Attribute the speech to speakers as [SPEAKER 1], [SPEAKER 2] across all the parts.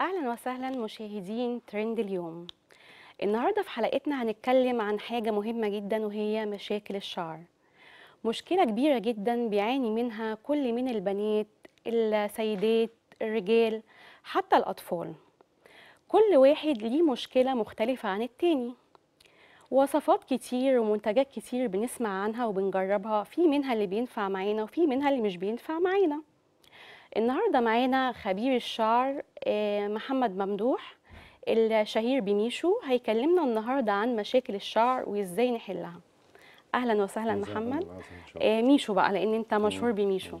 [SPEAKER 1] اهلا وسهلا مشاهدين ترند اليوم النهارده في حلقتنا هنتكلم عن حاجه مهمه جدا وهي مشاكل الشعر مشكله كبيره جدا بيعاني منها كل من البنات السيدات الرجال حتى الاطفال كل واحد ليه مشكله مختلفه عن التاني وصفات كتير ومنتجات كتير بنسمع عنها وبنجربها في منها اللي بينفع معانا وفي منها اللي مش بينفع معانا النهارده معانا خبير الشعر آه، محمد ممدوح الشهير بميشو هيكلمنا النهارده عن مشاكل الشعر وازاي نحلها اهلا وسهلا محمد آه، ميشو بقى لان انت مشهور بميشو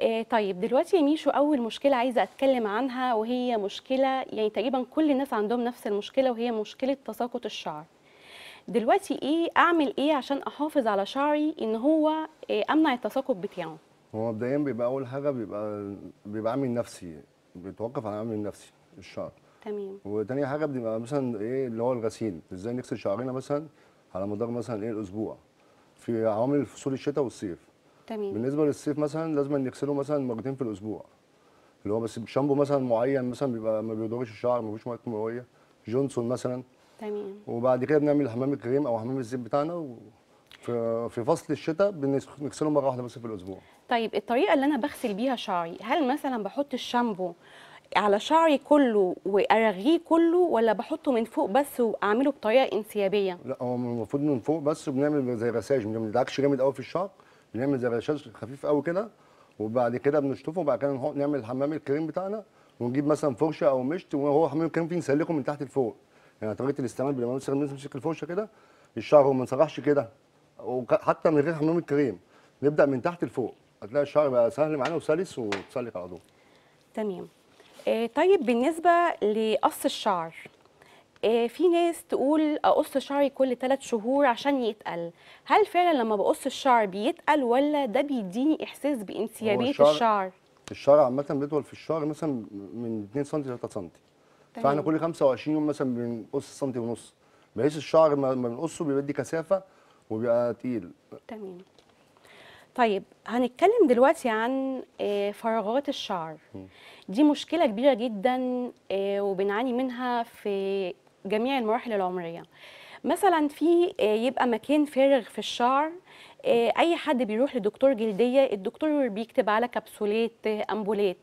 [SPEAKER 1] آه، طيب دلوقتي يا ميشو اول مشكله عايزه اتكلم عنها وهي مشكله يعني تقريبا كل الناس عندهم نفس المشكله وهي مشكله تساقط الشعر دلوقتي ايه اعمل ايه عشان احافظ على شعري ان هو امنع التساقط بتاعه
[SPEAKER 2] هو مبدئيا بيبقى اول حاجه بيبقى بيبقى عامل نفسي بتوقف عن عمل النفسي الشعر تمام وتاني حاجه بنبقى مثلا ايه اللي هو الغسيل ازاي نغسل شعرنا مثلا على مدار مثلا ايه الاسبوع في عوامل فصول الشتاء والصيف تمام بالنسبه للصيف مثلا لازم نغسله مثلا مرتين في الاسبوع اللي هو بس بشامبو مثلا معين مثلا بيبقى ما بيضرش الشعر ما فيهوش مواد كيماويه جونسون مثلا تمام وبعد كده بنعمل حمام الكريم او حمام الزيت بتاعنا و... في في فصل الشتاء بنغسله مره واحده بس في الاسبوع
[SPEAKER 1] طيب الطريقه اللي انا بغسل بيها شعري هل مثلا بحط الشامبو على شعري كله وارغيه كله ولا بحطه من فوق بس واعمله بطريقه انسيابيه
[SPEAKER 2] لا هو المفروض من فوق بس وبنعمل زي رشاش ما العكش جامد قوي في الشعر بنعمل زي رساج خفيف قوي كده وبعد كده بنشطفه وبعد كده نعمل حمام الكريم بتاعنا ونجيب مثلا فرشه او مشط وهو حمام الكريم فيه نسلكه من تحت لفوق يعني طريقه الاستعمال لما نمسك الفرشه كده الشعر ما نسرحش كده وحتى من غير حمام الكريم نبدا من تحت لفوق هتلاقي الشعر بقى سهل معانا وسلس وتسلك على طول
[SPEAKER 1] تمام آه، طيب بالنسبه لقص الشعر آه، في ناس تقول اقص شعري كل ثلاث شهور عشان يتقل هل فعلا لما بقص الشعر بيتقل ولا ده بيديني احساس بانسيابيه الشعر, الشعر
[SPEAKER 2] الشعر عامه بيطول في الشعر مثلا من 2 سم ل 3 سم فاحنا كل 25 يوم مثلا بنقص سنتي ونص بحيث الشعر ما بنقصه بيدي كثافه وبيبقى تقيل
[SPEAKER 1] تمام طيب هنتكلم دلوقتي عن آه، فراغات الشعر دي مشكله كبيره جدا آه، وبنعاني منها في جميع المراحل العمريه مثلا في آه، يبقى مكان فارغ في الشعر اي حد بيروح لدكتور جلديه الدكتور بيكتب على كبسولات امبولات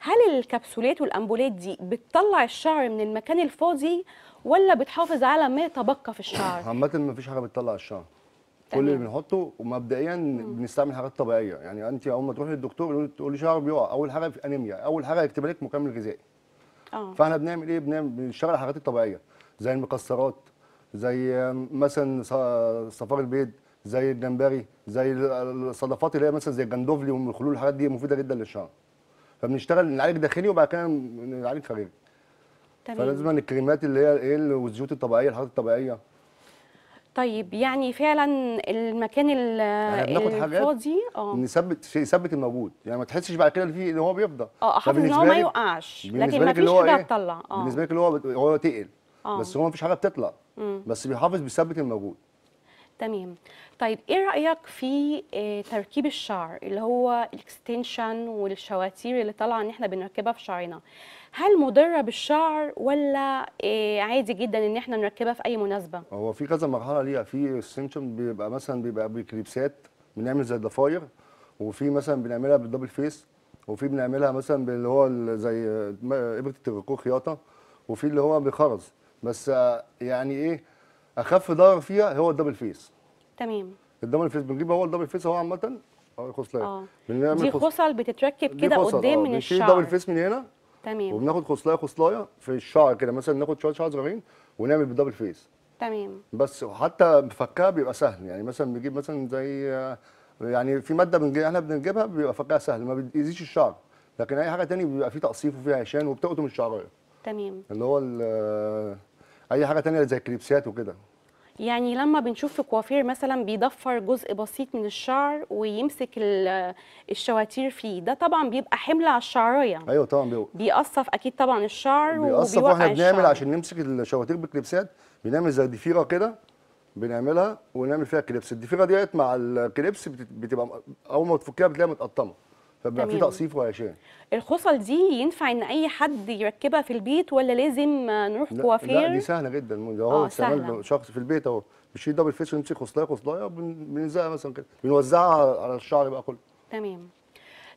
[SPEAKER 1] هل الكبسولات والامبولات دي بتطلع الشعر من المكان الفاضي ولا بتحافظ على ما تبقى في الشعر
[SPEAKER 2] عامه مفيش حاجه بتطلع الشعر كل اللي بنحطه ومبدئيا بنستعمل حاجات طبيعيه يعني انت اول ما تروحي للدكتور تقول لي شعر بيقع اول حاجه في انيميا اول حاجه يكتب لك مكمل غذائي اه فاحنا بنعمل ايه بنعمل بنشتغل على الحاجات الطبيعيه زي المكسرات زي مثلا صفار البيض زي الجمبري زي الصدفات اللي هي مثلا زي الجندوفلي والخلول الحاجات دي مفيده جدا للشعر فبنشتغل نعالج داخلي وبعد كده نعالج خارجي تمام فلازم الكريمات اللي هي ايه والزيوت الطبيعيه الحاجات الطبيعيه
[SPEAKER 1] طيب يعني فعلا المكان الفاضي اه
[SPEAKER 2] نثبت يثبت الموجود يعني ما تحسش بعد كده ان في ان هو بيفضى اه احافظ ان هو ما يوقعش لكن ما فيش حاجه هتطلع إيه؟ اه بالنسبه لك اللي هو هو تقل آه. بس هو ما فيش حاجه بتطلع بس بيحافظ بيثبت الموجود
[SPEAKER 1] تمام طيب ايه رايك في آه، تركيب الشعر اللي هو الاكستنشن والشواتير اللي طالعه ان احنا بنركبها في شعرنا هل مضره بالشعر ولا آه، عادي جدا ان احنا نركبها في اي مناسبه
[SPEAKER 2] هو في كذا مرحله ليها في اكستنشن بيبقى مثلا بيبقى بكليبسات بنعمل زي الضفاير وفي مثلا بنعملها بالدبل فيس وفي بنعملها مثلا باللي هو زي ابره التركوه خياطه وفي اللي هو بخرز بس آه، يعني ايه اخف ضرر فيها هو الدبل فيس تمام الدبل فيس بنجيبها هو الدبل فيس هو عامه آه، خصلة آه. دي خصل
[SPEAKER 1] بتتركب كده قدام آه، من الشعر دبل فيس من هنا تمام
[SPEAKER 2] وبناخد خصلايه خصلايه في الشعر كده مثلا ناخد شويه شعر صغيرين ونعمل بالدبل فيس تمام بس وحتى فكها بيبقى سهل يعني مثلا بنجيب مثلا زي يعني في ماده بنجيب احنا بنجيبها بيبقى فكها سهل ما بيأذيش الشعر لكن اي حاجه تاني بيبقى فيه تقصيف وفيه عشان وبتقطم الشعرايه تمام اللي هو اي حاجه ثانيه زي الكليبسات وكده
[SPEAKER 1] يعني لما بنشوف في كوافير مثلا بيضفر جزء بسيط من الشعر ويمسك الشواتير فيه ده طبعا بيبقى حمل على الشعريه ايوه طبعا بيبقى بيقصف اكيد طبعا الشعر بيقصف واحنا بنعمل
[SPEAKER 2] عشان نمسك الشواتير بالكليبسات بنعمل زي ديفيره كده بنعملها ونعمل فيها كليبس الديفيره ديت مع الكليبس بتبقى اول ما تفكها بتلاقيها متقطمه فبقى في تقصيف وهشام
[SPEAKER 1] الخصل دي ينفع ان اي حد يركبها في البيت ولا لازم نروح كوافير لا دي
[SPEAKER 2] سهله جدا ده هو استعمال آه، شخص في البيت اهو بنشيل دبل فيس ونمسك خصلايه خصلايه بنلزقها مثلا كده بنوزعها على الشعر بقى كله
[SPEAKER 1] تمام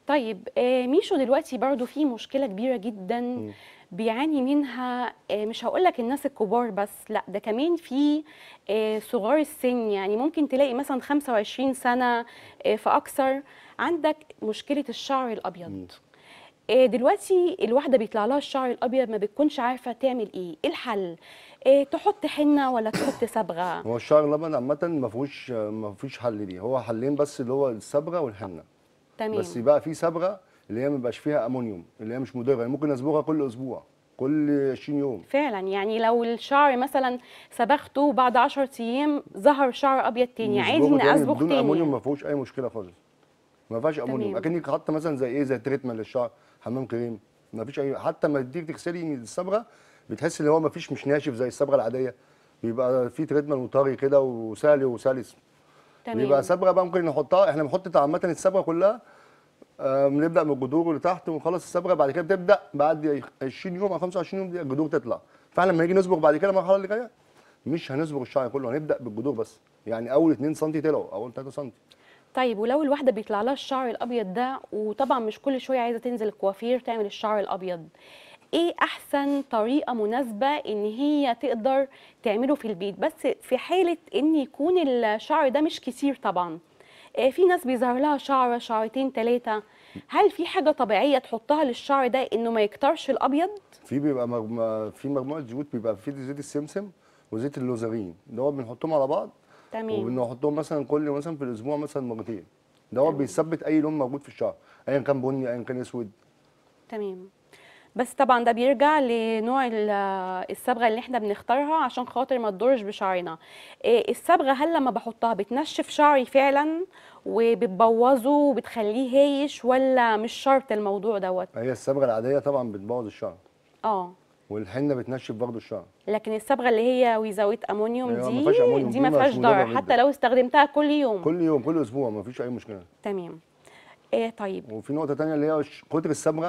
[SPEAKER 1] طيب آه، ميشو دلوقتي برضو في مشكله كبيره جدا م. بيعاني منها آه، مش هقول لك الناس الكبار بس لا ده كمان في صغار السن يعني ممكن تلاقي مثلا 25 سنه فاكثر عندك مشكله الشعر الابيض إيه دلوقتي الواحده بيطلع لها الشعر الابيض ما بتكونش عارفه تعمل ايه ايه الحل إيه تحط حنه ولا تحط صبغه
[SPEAKER 2] هو الشعر الابيض عامه ما فيهوش ما فيش حل ليه هو حلين بس اللي هو الصبغه والحنه
[SPEAKER 1] تمام بس بقى
[SPEAKER 2] في صبغه اللي هي ما بيبقاش فيها امونيوم اللي هي مش مضره يعني ممكن اصبغها كل اسبوع كل 20 يوم
[SPEAKER 1] فعلا يعني لو الشعر مثلا صبغته بعد 10 ايام ظهر شعر ابيض تاني عادي ان اصبغ تاني بدون امونيوم
[SPEAKER 2] ما فيهوش اي مشكله خالص ما فيهاش امونيوم اكنك حاطه مثلا زي ايه زي تريتمنت للشعر حمام كريم ما فيش اي حتى ما تيجي تغسلي الصبغه بتحس ان هو ما فيش مش ناشف زي الصبغه العاديه بيبقى في تريتمنت وطري كده وسالي وسلس تمام بيبقى صبغه بقى ممكن نحطها احنا بنحط عامه الصبغه كلها بنبدا من الجذور اللي تحت ونخلص الصبغه بعد كده بتبدا بعد 20 يوم او 25 يوم الجذور تطلع فاحنا لما نيجي نصبغ بعد كده المرحله اللي جايه مش هنصبغ الشعر كله هنبدا بالجذور بس يعني اول 2 سم طلعوا اول 3 سم
[SPEAKER 1] طيب ولو الواحده بيطلع لها الشعر الابيض ده وطبعا مش كل شويه عايزه تنزل الكوافير تعمل الشعر الابيض ايه احسن طريقه مناسبه ان هي تقدر تعمله في البيت بس في حاله ان يكون الشعر ده مش كتير طبعا آه، في ناس بيظهر لها شعره شعرتين ثلاثه هل في حاجه طبيعيه تحطها للشعر ده انه ما يكترش الابيض
[SPEAKER 2] في بيبقى مجم... في مجموعه زيوت بيبقى في زيت السمسم وزيت اللوزرين اللي هو بنحطهم على بعض تمام وبنحطهم مثلا كل مثلا في الاسبوع مثلا مرتين دوت بيثبت اي لون موجود في الشعر ايا كان بني ايا كان اسود
[SPEAKER 1] تمام بس طبعا ده بيرجع لنوع الصبغه اللي احنا بنختارها عشان خاطر ما تضرش بشعرنا إيه، الصبغه هل لما بحطها بتنشف شعري فعلا وبتبوظه وبتخليه هايش ولا مش شرط الموضوع دوت
[SPEAKER 2] هي الصبغه العاديه طبعا بتبوظ الشعر اه والحنه بتنشف برضه الشعر
[SPEAKER 1] لكن الصبغه اللي هي ويزاويت امونيوم دي ما فيهاش أمونيوم دي ما فيهاش ضرر حتى لو استخدمتها كل يوم
[SPEAKER 2] كل يوم كل اسبوع ما فيش اي مشكله تمام ايه طيب وفي نقطه ثانيه اللي هي قطر الصبغه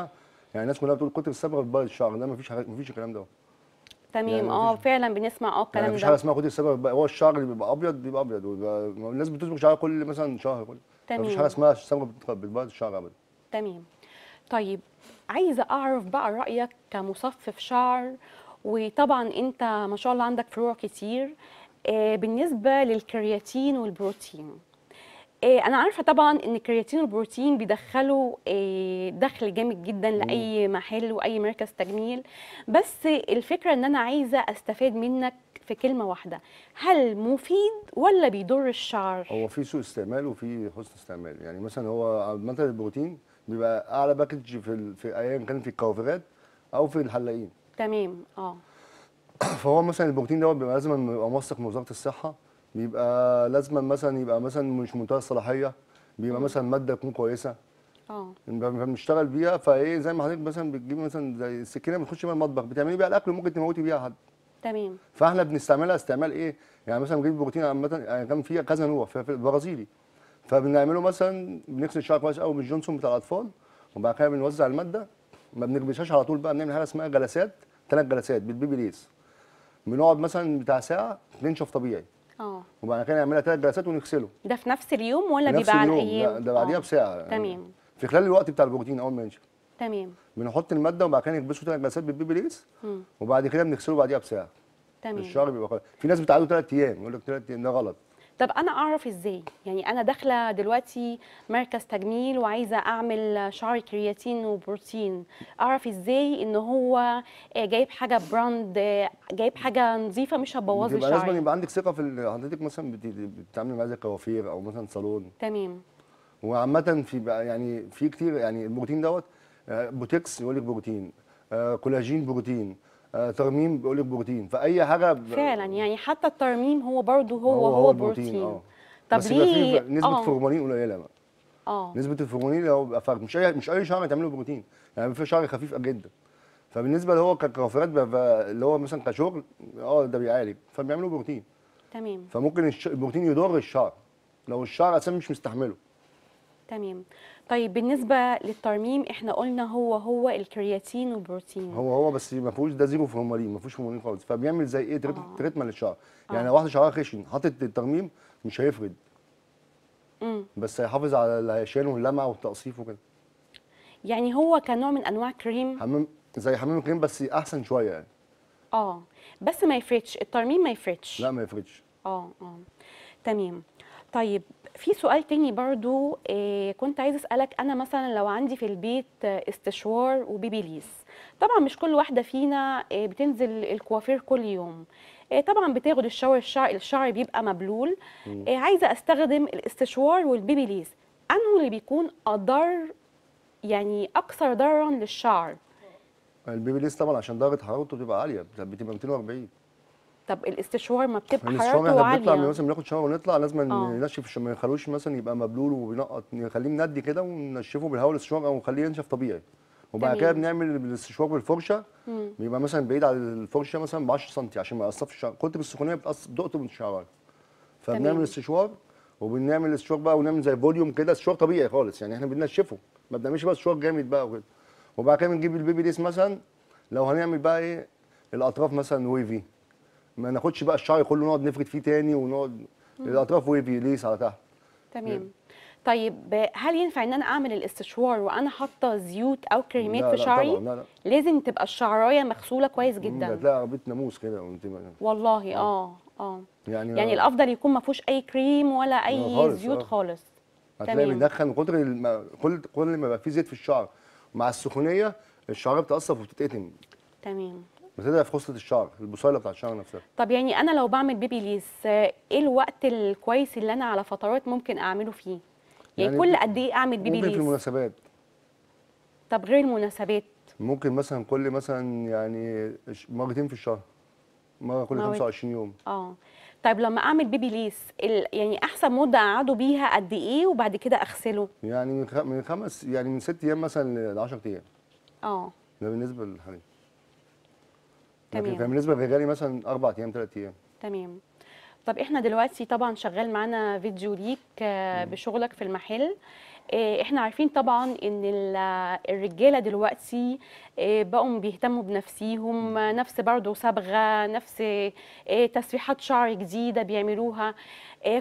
[SPEAKER 2] يعني الناس كلها بتقول قطر الصبغه في الشعر ده ما فيش ما فيش الكلام ده
[SPEAKER 1] تمام يعني اه فعلا بنسمع اه الكلام يعني ده مفيش حاجه اسمها
[SPEAKER 2] كتر الصبغه هو الشعر اللي بيبقى ابيض بيبقى ابيض الناس بتصبغ شعرها كل مثلا شهر كل تمام مفيش حاجه اسمها الصبغه بتبقى الشعر ابدا
[SPEAKER 1] تمام طيب عايزه اعرف بقى رايك كمصفف شعر وطبعا انت ما شاء الله عندك فروع كتير آه، بالنسبه للكرياتين والبروتين آه، انا عارفه طبعا ان الكرياتين والبروتين بيدخلوا آه، دخل جامد جدا لاي محل واي مركز تجميل بس الفكره ان انا عايزه استفاد منك في كلمه واحده هل مفيد ولا بيضر الشعر
[SPEAKER 2] هو في سوء استعمال وفي حسن استعمال يعني مثلا هو منتج البروتين بيبقى اعلى باكج في في ايا كان في الكوافيرات او في الحلاقين
[SPEAKER 1] تمام اه
[SPEAKER 2] فهو مثلا البروتين دوت بيبقى لازم يبقى موثق من وزاره الصحه بيبقى لازم مثلا يبقى مثلا مش منتهى الصلاحيه بيبقى مثلا ماده تكون كويسه اه بنشتغل بيها فايه زي ما حضرتك مثلا بتجيبي مثلا زي السكينه بتخش بيها المطبخ بتعملي بيها الاكل وممكن تموتي بيها حد تمام فاحنا بنستعملها استعمال ايه يعني مثلا بنجيب بروتين عامه يعني كان فيها كذا نوع في البرازيلي فبنعمله مثلا بنغسل الشعر كويس قوي بالجونسون بتاع الاطفال وبعد كده بنوزع الماده ما بنكبسهاش على طول بقى بنعمل حاجه اسمها جلسات ثلاث جلسات بالبيبي ليز بنقعد مثلا بتاع ساعه بننشف طبيعي اه وبعد كده نعملها ثلاث جلسات ونغسله
[SPEAKER 1] ده في نفس اليوم ولا بيبقى على ايام؟ لا ده بعديها
[SPEAKER 2] آه. بساعه تمام يعني في خلال الوقت بتاع البروتين اول ما ينشف تمام بنحط الماده وبعد كده نكبسه ثلاث مسات بالبيبي ليس وبعد كده بنغسله بعديها بساعه تمام الشعر بيبقى خلاص في ناس بتعادوا ثلاث ايام يقول لك ثلاث ايام ده غلط
[SPEAKER 1] طب انا اعرف ازاي يعني انا داخله دلوقتي مركز تجميل وعايزه اعمل شعر كرياتين وبروتين اعرف ازاي ان هو آه، جايب حاجه براند آه، جايب حاجه نظيفه مش هتبوظ الشعر لازم يبقى
[SPEAKER 2] عندك ثقه في حضرتك مثلا بتتعاملي مع زي كوافير او مثلا صالون تمام وعامه في يعني في كتير يعني البروتين دوت آه، بوتكس يقول لك بروتين آه، كولاجين بروتين آه، ترميم بيقول لك بروتين فاي حاجه ب... فعلا
[SPEAKER 1] يعني حتى الترميم هو برضه هو هو, هو بروتين, بروتين. طب بس ليه نسبه
[SPEAKER 2] فورمالين قليله بقى اه نسبه الفورمالين لو بقى فرق مش اي مش اي شعر تعمله بروتين يعني في شعر خفيف جدا فبالنسبه هو ككوافيرات اللي هو مثلا كشغل اه ده بيعالج فبيعملوا بروتين تمام فممكن البروتين يضر الشعر لو الشعر اساسا مش مستحمله
[SPEAKER 1] تمام طيب بالنسبه للترميم احنا قلنا هو هو الكرياتين والبروتين
[SPEAKER 2] هو هو بس ما فيهوش ده زيرو فورمالين ما فيهوش فورمالين خالص فبيعمل زي ايه آه. تريتمنت للشعر آه. يعني لو واحده شعرها خشن حاطط الترميم مش هيفرد مم. بس هيحافظ على الهشان واللمع والتقصيف وكده
[SPEAKER 1] يعني هو كنوع من انواع كريم
[SPEAKER 2] حمام زي حمام الكريم بس احسن شويه يعني
[SPEAKER 1] اه بس ما يفرتش الترميم ما يفرتش لا ما يفرتش اه اه تمام طيب في سؤال تاني برضو آه، كنت عايز اسالك انا مثلا لو عندي في البيت استشوار وبيبي ليس طبعا مش كل واحده فينا آه، بتنزل الكوافير كل يوم آه، طبعا بتاخد الشاور الشعر الشعر بيبقى مبلول عايزه استخدم الاستشوار والبيبي ليس انه اللي بيكون اضر يعني اكثر ضررا للشعر
[SPEAKER 2] البيبي ليس طبعا عشان درجه حرارته بتبقى عاليه بتبقى 240
[SPEAKER 1] طب الاستشوار ما بتبقى يعني حرارته عاليه احنا بنطلع مثلا
[SPEAKER 2] بناخد شاور ونطلع لازم ننشف اه. ما يخلوش مثلا يبقى مبلول وبينقط نخليه مندي كده وننشفه بالهواء الاستشوار او نخليه ينشف طبيعي
[SPEAKER 1] وبعد كده بنعمل
[SPEAKER 2] الاستشوار بالفرشه مم. بيبقى مثلا بعيد عن الفرشه مثلا ب 10 سم عشان ما يقصفش الشعر بالسخونيه السخونيه بتقصف دقته من الشعر فبنعمل استشوار وبنعمل استشوار بقى ونعمل زي فوليوم كده استشوار طبيعي خالص يعني احنا بننشفه ما بنعملش بقى استشوار جامد بقى وكده وبعد كده بنجيب البيبي ديس مثلا لو هنعمل بقى ايه الاطراف مثلا ويفي ما ناخدش بقى الشعر كله نقعد نفرد فيه تاني ونقعد الاطراف ليس على تحت
[SPEAKER 1] تمام طيب هل ينفع ان انا اعمل الاستشوار وانا حاطه زيوت او كريمات لا في لا شعري؟ لا لا لازم تبقى الشعرايه مغسوله كويس جدا
[SPEAKER 2] لا عربيه ناموس كده وانت
[SPEAKER 1] والله آه. اه اه
[SPEAKER 2] يعني يعني الافضل
[SPEAKER 1] يكون ما فيهوش اي كريم ولا اي خالص زيوت آه. خالص هتلاقي بيدخن
[SPEAKER 2] كتر كل كل ما يبقى فيه زيت في الشعر مع السخونيه الشعر بتقصف وبتتقتم تمام بتبدا في خصله الشعر البصيله بتاعت الشعر نفسها
[SPEAKER 1] طب يعني انا لو بعمل بيبي ليس ايه الوقت الكويس اللي انا على فترات ممكن اعمله فيه يعني, يعني كل قد ايه اعمل بيبي ليس ممكن في المناسبات طب غير المناسبات
[SPEAKER 2] ممكن مثلا كل مثلا يعني مرتين في الشهر مره كل 25 يوم
[SPEAKER 1] اه طيب لما اعمل بيبي ليس يعني احسن مده اقعده بيها قد ايه وبعد كده اغسله
[SPEAKER 2] يعني من خمس يعني من ست ايام مثلا ل 10 ايام اه ده بالنسبه للحريم تمام بالنسبه فيجالي مثلا اربع ايام ثلاث ايام
[SPEAKER 1] تمام طب احنا دلوقتي طبعا شغال معانا فيديو ليك آه، بشغلك في المحل آه، احنا عارفين طبعا ان الرجاله دلوقتي آه، بقوا بيهتموا بنفسيهم نفس برضه صبغه نفس تسريحات شعر جديده بيعملوها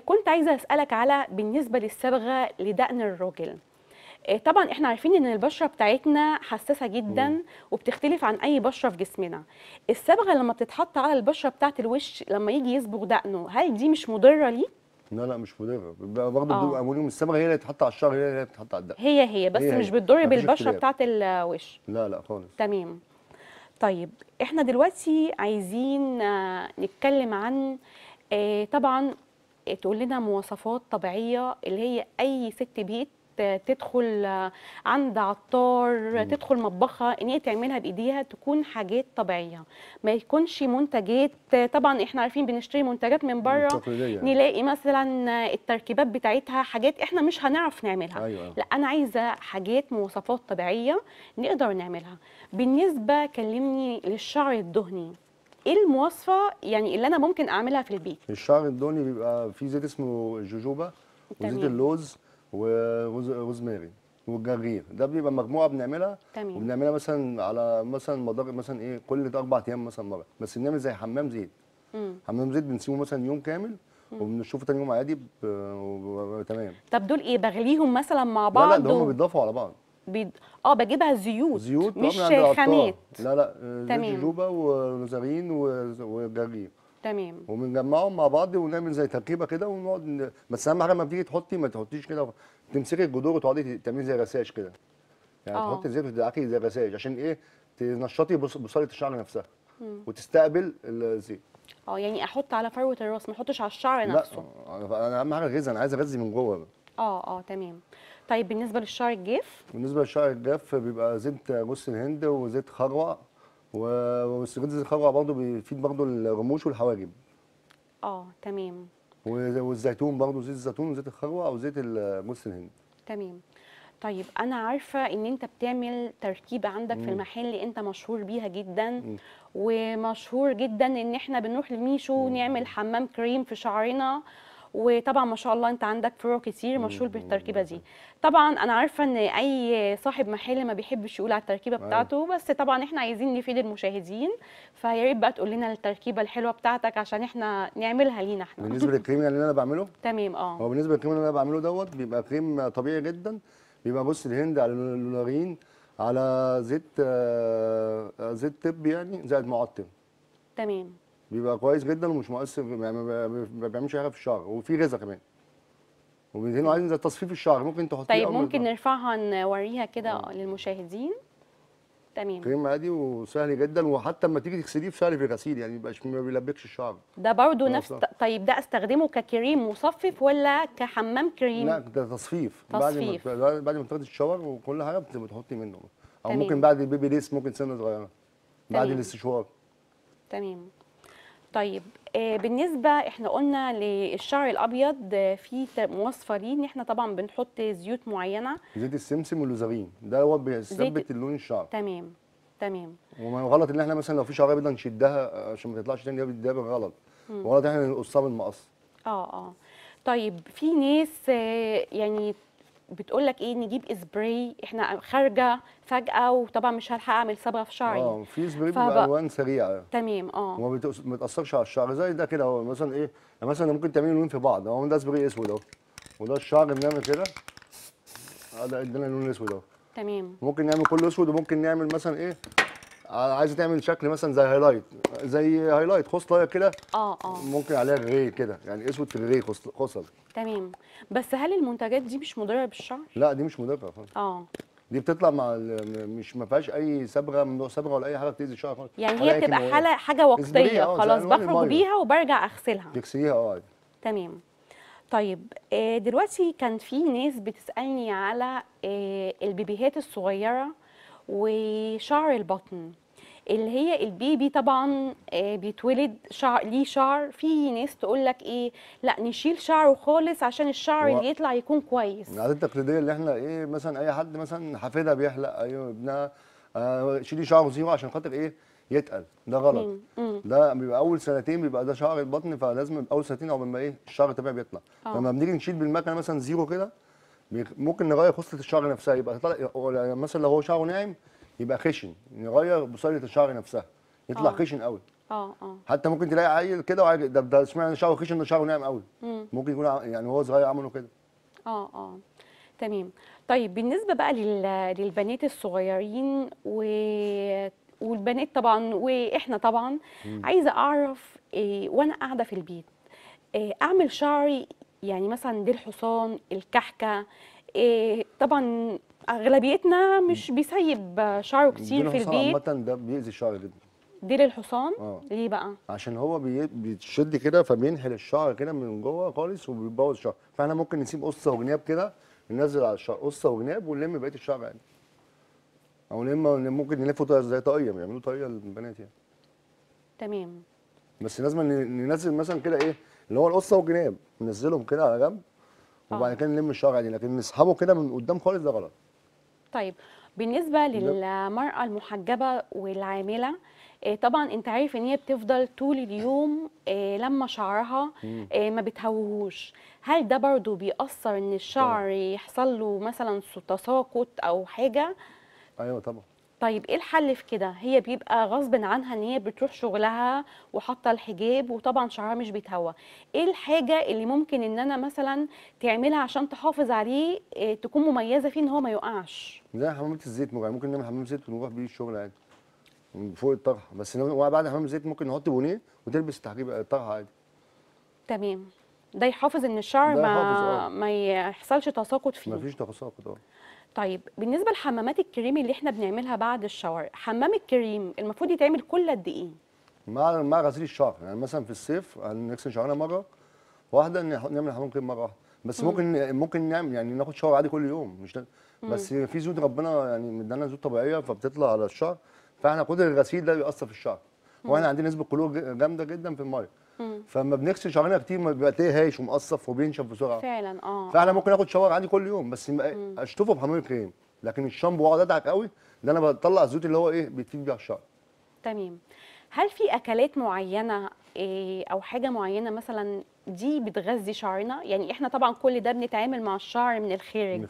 [SPEAKER 1] كنت عايزه اسالك على بالنسبه للصبغه لدقن الراجل آه، طبعا احنا عارفين ان البشره بتاعتنا حساسه جدا وبتختلف عن اي بشره في جسمنا الصبغه لما بتتحط على البشره بتاعه الوش لما يجي يصبغ دقنه هل دي مش مضره ليه
[SPEAKER 2] لا لا مش مضره برضه آه. امونيوم الصبغه هي اللي تتحط على الشعر هي اللي تتحط على الدقن هي هي بس هي هي. مش بتضر بالبشره بتاعه
[SPEAKER 1] الوش
[SPEAKER 2] لا لا خالص
[SPEAKER 1] تمام طيب احنا دلوقتي عايزين آه، نتكلم عن آه، طبعا تقول لنا مواصفات طبيعيه اللي هي اي ست بيت تدخل عند عطار تدخل مطبخها ان هي تعملها بايديها تكون حاجات طبيعيه ما يكونش منتجات طبعا احنا عارفين بنشتري منتجات من بره نلاقي مثلا التركيبات بتاعتها حاجات احنا مش هنعرف نعملها أيوة. لا انا عايزه حاجات مواصفات طبيعيه نقدر نعملها بالنسبه كلمني للشعر الدهني ايه المواصفه يعني اللي انا ممكن اعملها في البيت
[SPEAKER 2] الشعر الدهني بيبقى فيه زيت اسمه جوجوبا وزيت اللوز وروزماري والجرجير ده بيبقى مجموعه بنعملها تمام وبنعملها مثلا على مثلا مدار مثلا ايه كل اربع ايام مثلا مره بس بنعمل زي حمام زيت مم. حمام زيت بنسيبه مثلا يوم كامل وبنشوفه ثاني يوم عادي تمام
[SPEAKER 1] طب دول ايه بغليهم مثلا مع بعض لا لا ده هم
[SPEAKER 2] بيتضافوا على بعض
[SPEAKER 1] بيض... اه بجيبها زيوت زيوت مش خامات
[SPEAKER 2] لا لا آه، تمام جوجوبا وروزارين وجرجير تمام وبنجمعهم مع بعض ونعمل زي تركيبه كده ونقعد بس اهم حاجه لما بتيجي تحطي ما تحطيش كده تمسكي الجذور وتقعدي تعملي زي رساج كده يعني أوه. تحطي الزيت وتدعكي زي رساج عشان ايه تنشطي بصله الشعر نفسها مم. وتستقبل الزيت
[SPEAKER 1] اه يعني احط على فروه الراس ما احطش على الشعر نفسه لا
[SPEAKER 2] آه، انا اهم حاجه الغذاء انا عايز اغذي من جوه
[SPEAKER 1] اه اه تمام طيب بالنسبه للشعر الجاف
[SPEAKER 2] بالنسبه للشعر الجاف بيبقى زيت جوز الهند وزيت خروع واستجداد الخروع برضه بيفيد برضه الرموش والحواجب
[SPEAKER 1] اه تمام
[SPEAKER 2] والزيتون برضه زيت الزيتون وزيت الخروع او زيت جوز الهند
[SPEAKER 1] تمام طيب انا عارفه ان انت بتعمل تركيبه عندك مم. في المحل اللي انت مشهور بيها جدا مم. ومشهور جدا ان احنا بنروح لميشو مم. نعمل حمام كريم في شعرنا وطبعا ما شاء الله انت عندك فروع كتير مشهور بالتركيبه دي طبعا انا عارفه ان اي صاحب محل ما بيحبش يقول على التركيبه أيوه. بتاعته بس طبعا احنا عايزين نفيد المشاهدين فيا ريت بقى تقول لنا التركيبه الحلوه بتاعتك عشان احنا نعملها لينا احنا بالنسبه
[SPEAKER 2] للكريم اللي انا بعمله
[SPEAKER 1] تمام اه هو
[SPEAKER 2] بالنسبه للكريم اللي انا بعمله دوت بيبقى كريم طبيعي جدا بيبقى بص الهند على اللولارين على زيت آه، آه، زيت طب يعني زائد معطر تمام بيبقى كويس جدا ومش مؤثر ما بيعملش حاجه في الشعر وفي غذاء كمان وبنزين عايزين زي تصفيف الشعر ممكن تحطيه طيب ممكن
[SPEAKER 1] نرفعها نوريها كده آه. للمشاهدين تمام
[SPEAKER 2] كريم عادي وسهل جدا وحتى لما تيجي تغسليه سهل في الغسيل يعني ما بيلبكش الشعر
[SPEAKER 1] ده برضه نفس طيب ده استخدمه ككريم مصفف ولا كحمام كريم لا
[SPEAKER 2] ده تصفيف, تصفيف. بعد ما بعد ما تاخدي الشاور وكل حاجه بتحطي منه او تمام. ممكن بعد البيبي ليس ممكن سنه صغيره بعد الاستشوار
[SPEAKER 1] تمام طيب آه، بالنسبه احنا قلنا للشعر الابيض آه، في مواصفة ليه ان احنا طبعا بنحط زيوت معينه
[SPEAKER 2] زيت السمسم واللوزارين ده هو بيثبت اللون الشعر
[SPEAKER 1] تمام تمام
[SPEAKER 2] وما غلط ان احنا مثلا لو في شعر ابيض نشدها آه، عشان ما تطلعش تاني ده غلط غلط احنا نقصها بالمقص
[SPEAKER 1] اه اه طيب في ناس يعني بتقول لك ايه نجيب اسبري احنا خارجه فجاه وطبعا مش هلحق اعمل صبغه في شعري اه
[SPEAKER 2] في سبراي بيبقى الوان سريعه
[SPEAKER 1] تمام اه
[SPEAKER 2] وما بتاثرش على الشعر زي ده كده مثلا ايه يعني مثلا ممكن تعملوا لون في بعض اهو ده اسبري اسود اهو وده الشعر بنعمل كده آه، ده ادينا لون اسود اهو تمام ممكن نعمل كله اسود وممكن نعمل مثلا ايه عايزه تعمل شكل مثلا زي هايلايت زي هايلايت خصله كده اه اه ممكن عليها غري كده يعني اسود في غري خصل
[SPEAKER 1] تمام بس هل المنتجات دي مش مضره بالشعر
[SPEAKER 2] لا دي مش مضره خالص اه دي بتطلع مع مش ما فيهاش اي صبغه من نوع صبغه ولا اي حاجه بتاذي الشعر خالص يعني هي بتبقى حاله حاجه وقتيه إيه؟ آه، خلاص بخرج بيها
[SPEAKER 1] وبرجع اغسلها
[SPEAKER 2] تكسريها اه
[SPEAKER 1] تمام طيب آه، دلوقتي كان في ناس بتسالني على آه، البيبيهات الصغيره وشعر البطن اللي هي البيبي طبعا آه، بيتولد شعر ليه شعر في ناس تقول لك ايه لا نشيل شعره خالص عشان الشعر اللي يطلع يكون كويس العادات يعني
[SPEAKER 2] التقليديه اللي احنا ايه مثلا اي حد مثلا حفيدها بيحلق ايوه ابنها آه، شيلي شعره زيرو عشان خاطر ايه يتقل ده غلط ده بيبقى اول سنتين بيبقى ده شعر البطن فلازم اول سنتين عقبال ما ايه الشعر الطبيعي بيطلع أوه. لما بنيجي نشيل بالمكنه مثلا زيرو كده ممكن نغير خصله الشعر نفسها يبقى يعني مثلا لو هو شعره ناعم يبقى خشن نغير بصيله الشعر نفسها يطلع أوه. خشن قوي اه اه حتى ممكن تلاقي عيل كده وعيل ده ده اشمعنى شعره خشن ده شعره ناعم قوي مم. ممكن يكون يعني وهو صغير عمله كده
[SPEAKER 1] اه اه تمام طيب بالنسبه بقى للبنات الصغيرين و والبنات طبعا واحنا طبعا مم. عايزه اعرف إيه وانا قاعده في البيت إيه اعمل شعري يعني مثلا دي الحصان الكحكه إيه طبعا اغلبيتنا مش بيسيب شعره كتير في البيت
[SPEAKER 2] عامه ده بيأذي الشعر جدا
[SPEAKER 1] ديل الحصان آه. ليه بقى؟
[SPEAKER 2] عشان هو بيتشد كده فبينحل الشعر كده من جوه خالص وبيبوظ الشعر فاحنا ممكن نسيب قصه وجناب كده ننزل على الشعر قصه وجناب ونلم بقيه الشعر يعني او نلم ممكن نلفه زي طاقيه بيعملوا طاقيه للبنات يعني تمام بس لازم ننزل مثلا كده ايه اللي هو القصه والجناب ننزلهم كده على جنب وبعد آه. كده نلم الشعر عادي لكن نسحبه كده من قدام خالص ده غلط
[SPEAKER 1] طيب بالنسبه للمراه المحجبه والعامله آه، طبعا انت عارف ان هي بتفضل طول اليوم آه، لما شعرها آه، ما بتهوهوش هل ده برضو بيأثر ان الشعر يحصل له مثلا تساقط او حاجه ايوه طبعا طيب ايه الحل في كده هي بيبقى غصب عنها ان هي بتروح شغلها وحاطه الحجاب وطبعا شعرها مش بيتهوى ايه الحاجه اللي ممكن ان انا مثلا تعملها عشان تحافظ عليه إيه تكون مميزه فيه ان هو ما يقعش
[SPEAKER 2] لا حمامه الزيت ممكن, ممكن نعمل حمام زيت ونروح بيه الشغل عادي من فوق الطرحه بس بعد حمام الزيت ممكن نحط بونيه وتلبس تحجيب الطرحه آه، عادي
[SPEAKER 1] تمام ده يحافظ ان الشعر ما آه. ما يحصلش تساقط
[SPEAKER 2] فيه مفيش تساقط اه
[SPEAKER 1] طيب بالنسبه لحمامات الكريم اللي احنا بنعملها بعد الشاور حمام الكريم المفروض يتعمل كل قد ايه
[SPEAKER 2] مع مع غسيل الشعر يعني مثلا في الصيف هنغسل شعرنا مره واحده نعمل حمام كريم مره واحده بس مم. ممكن ممكن نعمل يعني ناخد شاور عادي كل يوم مش ده بس في زود ربنا يعني مدانا زود طبيعيه فبتطلع على الشعر فاحنا قدر الغسيل ده بيأثر في الشعر واحنا عندنا نسبه كلور جامده جدا في الميه فما بنغسل شعرنا كتير ما بيبقى تلاقيه هايش ومقصف وبينشف بسرعه
[SPEAKER 1] فعلا اه, آه.
[SPEAKER 2] فعلا ممكن اخد شاور عادي كل يوم بس اشطفه بحمام الكريم لكن الشامبو واقعد ادعك قوي ده انا بطلع الزيوت اللي هو ايه بيتفيد بيها الشعر
[SPEAKER 1] تمام هل في اكلات معينه إيه او حاجه معينه مثلا دي بتغذي شعرنا يعني احنا طبعا كل ده بنتعامل مع الشعر من الخارج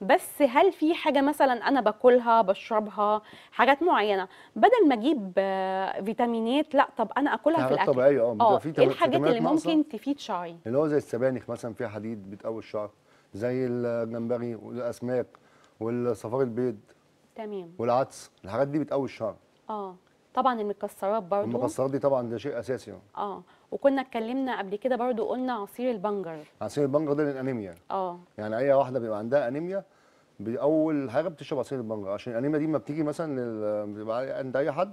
[SPEAKER 1] بس هل في حاجه مثلا انا باكلها بشربها حاجات معينه بدل ما اجيب آه، فيتامينات لا طب انا اكلها في الاكل طبيعيه اه, آه، في ايه الحاجات اللي ممكن تفيد شعري
[SPEAKER 2] اللي هو زي السبانخ مثلا فيها حديد بتقوي الشعر زي الجمبري والاسماك والصفار البيض تمام والعدس الحاجات دي بتقوي الشعر
[SPEAKER 1] اه طبعا المكسرات برضو المكسرات
[SPEAKER 2] دي طبعا ده شيء اساسي اه,
[SPEAKER 1] آه، وكنا اتكلمنا قبل كده برضو قلنا عصير البنجر
[SPEAKER 2] عصير البنجر ده للانيميا اه يعني اي واحده بيبقى عندها انيميا اول حاجه بتشرب عصير البنجر عشان الانيميا دي ما بتيجي مثلا بتبقى عند اي حد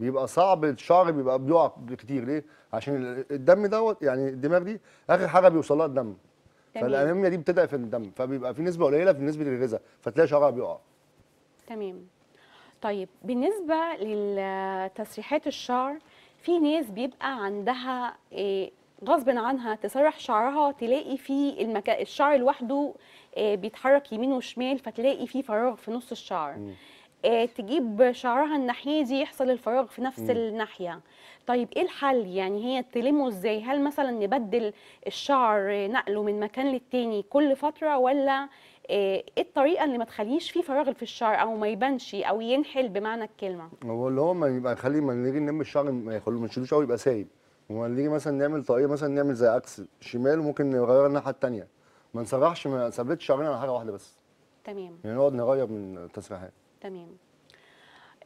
[SPEAKER 2] بيبقى صعب الشعر بيبقى بيقع كتير ليه؟ عشان الدم دوت يعني الدماغ دي اخر حاجه بيوصل لها الدم فالانيميا دي بتبدا في الدم فبيبقى في نسبه قليله في نسبه الغذاء فتلاقي شعرها بيقع
[SPEAKER 1] تمام طيب بالنسبه لتسريحات الشعر في ناس بيبقى عندها آه، غصب عنها تسرح شعرها تلاقي في المكان الشعر لوحده آه، بيتحرك يمين وشمال فتلاقي في فراغ في نص الشعر م. آه، تجيب شعرها الناحيه دي يحصل الفراغ في نفس م. الناحيه طيب ايه الحل يعني هي تلمه ازاي هل مثلا نبدل الشعر نقله من مكان للتاني كل فتره ولا إيه،, ايه الطريقه اللي ما تخليش فيه فراغ في الشعر او ما يبانش او ينحل بمعنى الكلمه
[SPEAKER 2] هو اللي هو ما يبقى نخلي ما نيجي نلم الشعر ما نشيلوش قوي يبقى سايب وما نيجي مثلا نعمل طاقيه مثلا نعمل زي عكس شمال وممكن نغير الناحيه الثانيه ما نسرحش ما نثبتش شعرنا على حاجه واحده بس تمام يعني نقعد نغير من التسريحات
[SPEAKER 1] تمام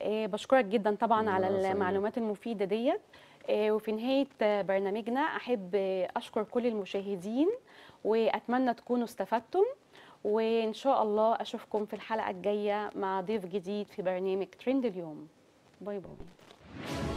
[SPEAKER 1] إيه بشكرك جدا طبعا على المعلومات المفيده ديت إيه، وفي نهاية برنامجنا أحب أشكر كل المشاهدين وأتمنى تكونوا استفدتم وان شاء الله اشوفكم في الحلقه الجايه مع ضيف جديد في برنامج ترند اليوم باي باي